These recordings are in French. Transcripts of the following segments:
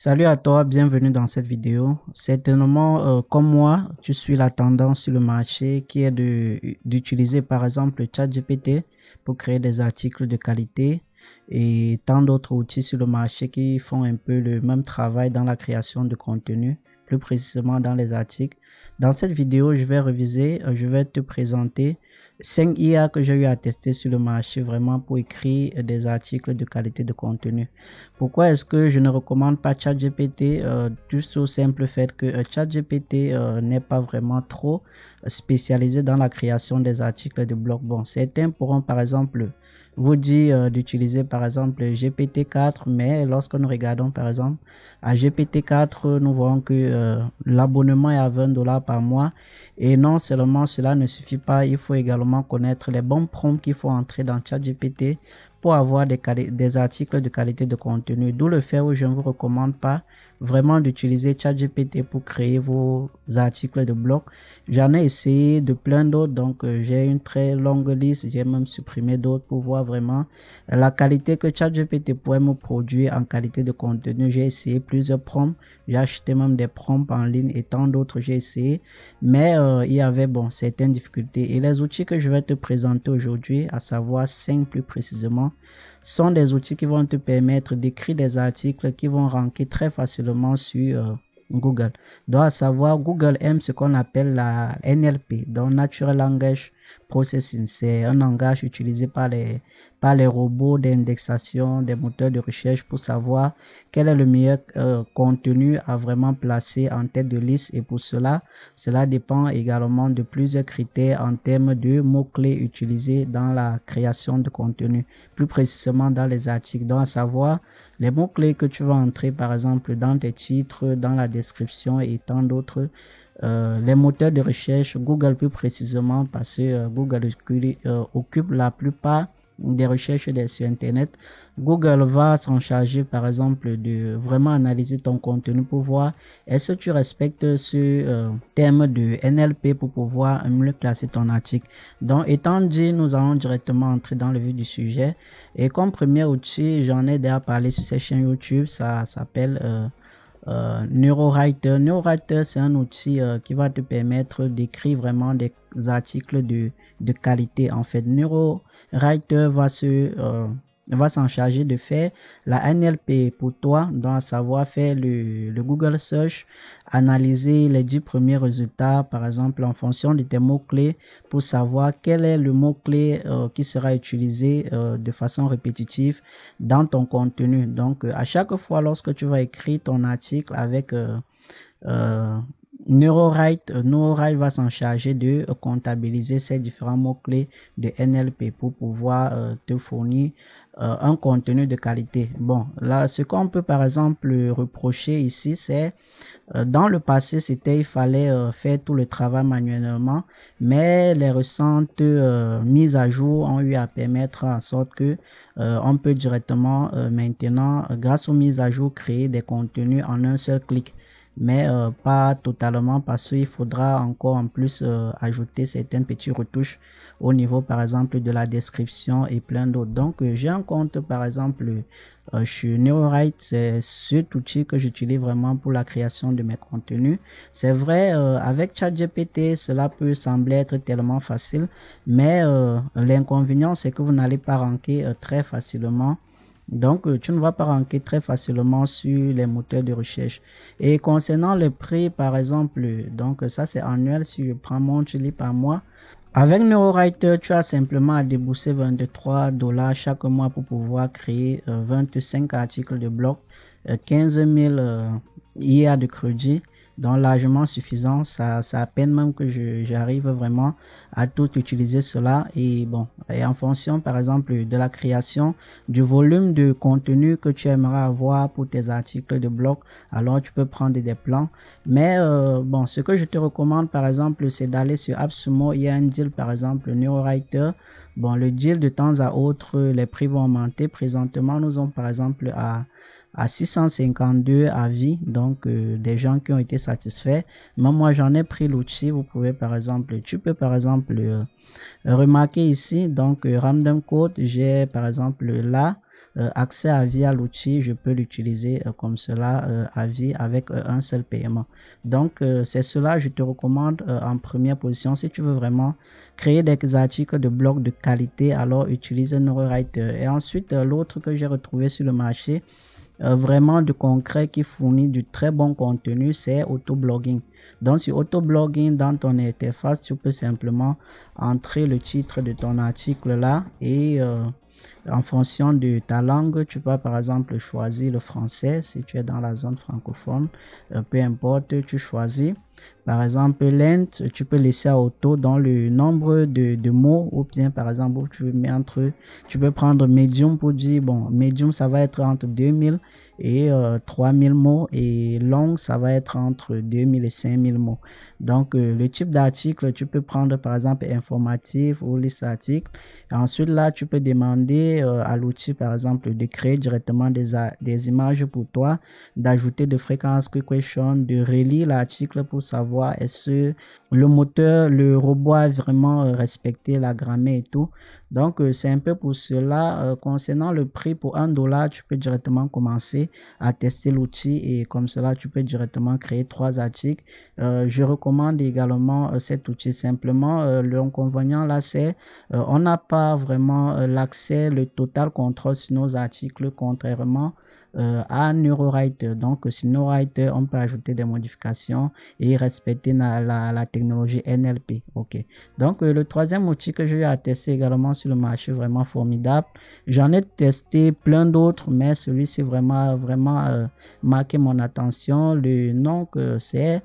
Salut à toi, bienvenue dans cette vidéo. Certainement, euh, comme moi, tu suis la tendance sur le marché qui est d'utiliser par exemple le chat GPT pour créer des articles de qualité et tant d'autres outils sur le marché qui font un peu le même travail dans la création de contenu plus précisément dans les articles. Dans cette vidéo, je vais reviser, euh, je vais te présenter 5 IA que j'ai eu à tester sur le marché vraiment pour écrire des articles de qualité de contenu. Pourquoi est-ce que je ne recommande pas ChatGPT GPT? Euh, juste au simple fait que euh, ChatGPT n'est pas vraiment trop spécialisé dans la création des articles de blog. Bon, certains pourront par exemple vous dire d'utiliser par exemple GPT-4, mais lorsque nous regardons par exemple à GPT-4, nous voyons que euh, l'abonnement est à 20 dollars par mois. Et non seulement cela ne suffit pas, il faut également connaître les bons prompts qu'il faut entrer dans ChatGPT pour avoir des, articles de qualité de contenu. D'où le fait où je ne vous recommande pas vraiment d'utiliser ChatGPT pour créer vos articles de blog. J'en ai essayé de plein d'autres, donc euh, j'ai une très longue liste. J'ai même supprimé d'autres pour voir vraiment la qualité que ChatGPT pourrait me produire en qualité de contenu. J'ai essayé plusieurs prompts. J'ai acheté même des prompts en ligne et tant d'autres. J'ai essayé, mais euh, il y avait bon certaines difficultés. Et les outils que je vais te présenter aujourd'hui, à savoir 5 plus précisément, sont des outils qui vont te permettre d'écrire des articles qui vont ranker très facilement sur euh, Google. Doit savoir, Google aime ce qu'on appelle la NLP, donc Natural Language Processing, c'est un langage utilisé par les, par les robots d'indexation des moteurs de recherche pour savoir quel est le meilleur euh, contenu à vraiment placer en tête de liste et pour cela, cela dépend également de plusieurs critères en termes de mots-clés utilisés dans la création de contenu, plus précisément dans les articles, donc à savoir les mots-clés que tu vas entrer par exemple dans tes titres, dans la description et tant d'autres. Euh, les moteurs de recherche, Google plus précisément, parce que euh, Google euh, occupe la plupart des recherches des, sur Internet. Google va s'en charger, par exemple, de vraiment analyser ton contenu pour voir est-ce que tu respectes ce euh, thème de NLP pour pouvoir mieux classer ton article. Donc, étant dit, nous allons directement entrer dans le vif du sujet. Et comme premier outil, j'en ai déjà parlé sur cette chaîne YouTube, ça s'appelle... Euh, euh, NeuroWriter. NeuroWriter, c'est un outil euh, qui va te permettre d'écrire vraiment des articles de, de, qualité. En fait, NeuroWriter va se euh, va s'en charger de faire la NLP pour toi, donc à savoir faire le, Google Search, analyser les dix premiers résultats, par exemple, en fonction de tes mots-clés, pour savoir quel est le mot-clé euh, qui sera utilisé euh, de façon répétitive dans ton contenu. Donc, euh, à chaque fois, lorsque tu vas écrire ton article avec... Euh, NeuroWrite, NeuroWrite va s'en charger de euh, comptabiliser ces différents mots-clés de NLP pour pouvoir euh, te fournir euh, un contenu de qualité. Bon, là, ce qu'on peut par exemple reprocher ici, c'est dans le passé, c'était il fallait faire tout le travail manuellement, mais les récentes mises à jour ont eu à permettre en sorte que on peut directement maintenant, grâce aux mises à jour, créer des contenus en un seul clic mais euh, pas totalement parce qu'il faudra encore en plus euh, ajouter certaines petites retouches au niveau par exemple de la description et plein d'autres. Donc euh, j'ai un compte par exemple suis NeoWrite, c'est cet outil que j'utilise vraiment pour la création de mes contenus. C'est vrai, avec ChatGPT, cela peut sembler être tellement facile, mais l'inconvénient c'est que vous n'allez pas ranker très facilement donc, euh, tu ne vas pas rentrer très facilement sur les moteurs de recherche. Et concernant le prix, par exemple, donc ça c'est annuel, si je prends mon chili par mois, avec NeuroWriter, tu as simplement à débourser 23 dollars chaque mois pour pouvoir créer 25 euh, articles de blog, 15 000 IA de crédit donc largement suffisant, ça, ça à peine même que j'arrive vraiment à tout utiliser cela. Et bon, et en fonction par exemple de la création, du volume de contenu que tu aimerais avoir pour tes articles de blog, alors tu peux prendre des plans. Mais euh, bon, ce que je te recommande par exemple, c'est d'aller sur Absumo Il y a un deal par exemple, NeuroWriter. Bon, le deal de temps à autre, les prix vont augmenter. Présentement, nous avons par exemple à à 652 avis, donc euh, des gens qui ont été satisfaits. mais moi, j'en ai pris l'outil. Vous pouvez par exemple, tu peux par exemple euh, remarquer ici, donc euh, Random Code, j'ai par exemple là, accès à via l'outil, je peux l'utiliser comme cela à vie avec un seul paiement. Donc c'est cela, je te recommande en première position. Si tu veux vraiment créer des articles de blog de qualité, alors utilise un NeuroWriter. Et ensuite, l'autre que j'ai retrouvé sur le marché, euh, vraiment du concret qui fournit du très bon contenu, c'est auto-blogging. Donc sur blogging dans ton interface, tu peux simplement entrer le titre de ton article là et... Euh, en fonction de ta langue, tu peux par exemple choisir le français si tu es dans la zone francophone. Euh, peu importe, tu choisis. Par exemple, l'int, tu peux laisser à auto dans le nombre de, mots ou bien par exemple, tu, mets entre, tu peux prendre medium pour dire, bon, medium ça va être entre 2000 et 3000 euh, mots et long ça va être entre 2000 et 5000 mots. Donc euh, le type d'article, tu peux prendre par exemple informatif ou liste d'articles Ensuite là, tu peux demander euh, à l'outil, par exemple, de créer directement des, des images pour toi, d'ajouter de fréquences que question, de relire l'article pour savoir est-ce le moteur, le robot a vraiment euh, respecté la grammaire et tout. Donc, euh, c'est un peu pour cela. concernant le prix, pour un dollar, tu peux directement commencer à tester l'outil et comme cela, tu peux directement créer trois articles. je recommande également cet outil. Simplement, l'inconvénient là, c'est on n'a pas vraiment l'accès le total contrôle sur nos articles, contrairement euh, à NeuroWriter. Donc, sur NeuroWriter, on peut ajouter des modifications et respecter la, technologie NLP. OK. Donc, euh, le troisième outil que j'ai vais à également sur le marché, vraiment formidable. J'en ai testé plein d'autres, mais celui-ci vraiment, vraiment euh, marqué mon attention. Le nom que c'est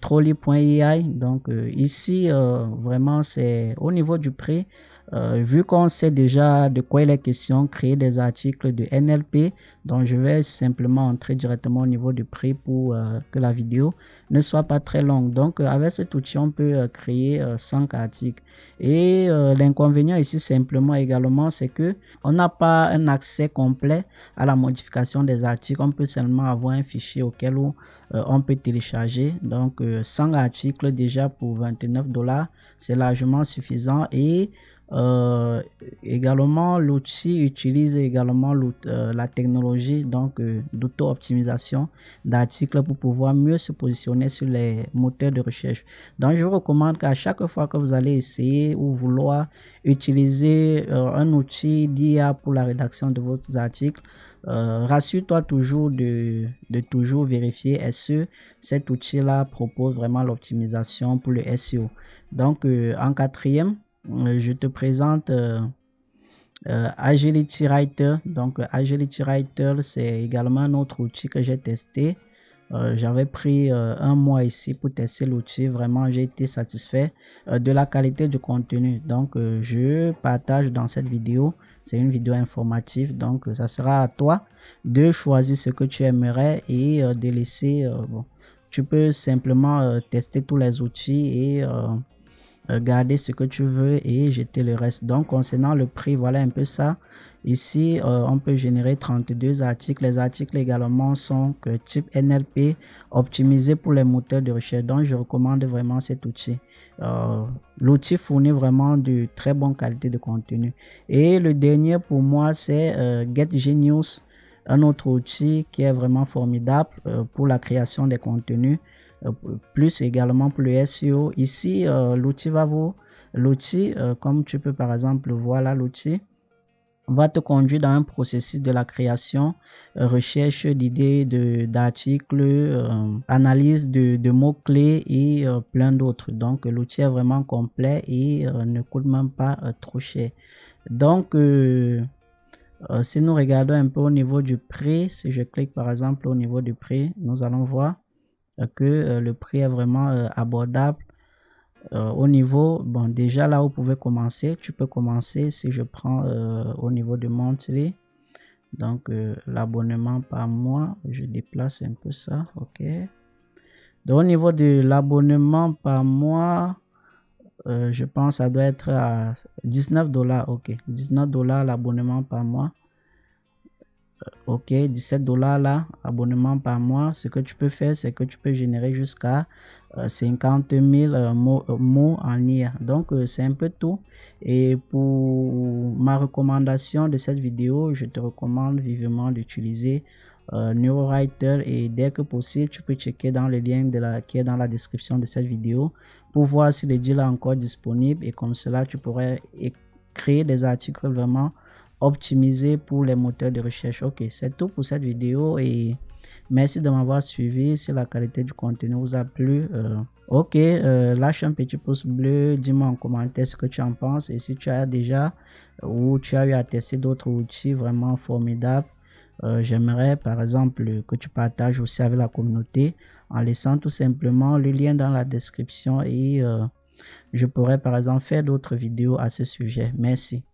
trolley.ai. Donc ici, vraiment, c'est au niveau du prix. Euh, vu qu'on sait déjà de quoi il est question, créer des articles de NLP, donc je vais simplement entrer directement au niveau du prix pour euh, que la vidéo ne soit pas très longue. Donc euh, avec cet outil, on peut créer 5 articles. Et l'inconvénient ici simplement également, c'est que on n'a pas un accès complet à la modification des articles. On peut seulement avoir un fichier auquel on, on peut télécharger. Donc 100 articles déjà pour 29 dollars, c'est largement suffisant et euh, également, l'outil utilise également euh, la technologie donc euh, d'auto-optimisation d'articles pour pouvoir mieux se positionner sur les moteurs de recherche. Donc, je vous recommande qu'à chaque fois que vous allez essayer ou vouloir utiliser un outil d'IA pour la rédaction de vos articles, rassure-toi toujours de, toujours vérifier est-ce cet outil-là propose vraiment l'optimisation pour le SEO. Donc, en quatrième, euh, je te présente euh, euh, Agility Writer. Donc, Agility Writer, c'est également un autre outil que j'ai testé. J'avais pris un mois ici pour tester l'outil. Vraiment, j'ai été satisfait de la qualité du contenu. Donc, je partage dans cette vidéo. C'est une vidéo informative. Donc, ça sera à toi de choisir ce que tu aimerais et de laisser. tu peux simplement tester tous les outils et euh, garder ce que tu veux et jeter le reste. Donc, concernant le prix, voilà un peu ça. Ici, euh, on peut générer 32 articles. Les articles également sont que type NLP, optimisé pour les moteurs de recherche. Donc, je recommande vraiment cet outil. Euh, l'outil fournit vraiment de très bonne qualité de contenu. Et le dernier pour moi, c'est getgenius Get Genius, un autre outil qui est vraiment formidable pour la création des contenus. Euh, plus également pour le SEO. Ici, euh, l'outil va vous, l'outil, euh, comme tu peux par exemple, voir là l'outil va te conduire dans un processus de la création, recherche d'idées, d'articles, analyse de, mots-clés et plein d'autres. Donc l'outil est vraiment complet et ne coûte même pas trop cher. Donc si nous regardons un peu au niveau du prix, si je clique par exemple au niveau du prix, nous allons voir euh, que euh, le prix est vraiment euh, abordable au niveau, bon, déjà là, vous pouvez commencer. Tu peux commencer si je prends au niveau de Monthly. Donc, l'abonnement par mois, je déplace un peu ça. OK. Donc, au niveau de l'abonnement par mois, je pense que ça doit être à 19 dollars. OK. 19 dollars l'abonnement par mois. Euh, ok 17 dollars là abonnement par mois ce que tu peux faire c'est que tu peux générer jusqu'à 50 euh, 000 euh, mots, en IA donc c'est un peu tout et pour ma recommandation de cette vidéo je te recommande vivement d'utiliser NeuroWriter et dès que possible tu peux checker dans le lien de la, qui est dans la description de cette vidéo pour voir si le deal est encore disponible et comme cela tu pourrais créer des articles vraiment optimisé pour les moteurs de recherche. Ok, c'est tout pour cette vidéo et merci de m'avoir suivi. Si la qualité du contenu vous a plu, euh, ok, euh, lâche un petit pouce bleu, dis-moi en commentaire ce que tu en penses et si tu as déjà ou tu as eu à tester d'autres outils vraiment formidables. Euh, j'aimerais par exemple que tu partages aussi avec la communauté en laissant tout simplement le lien dans la description et je pourrais par exemple faire d'autres vidéos à ce sujet. Merci.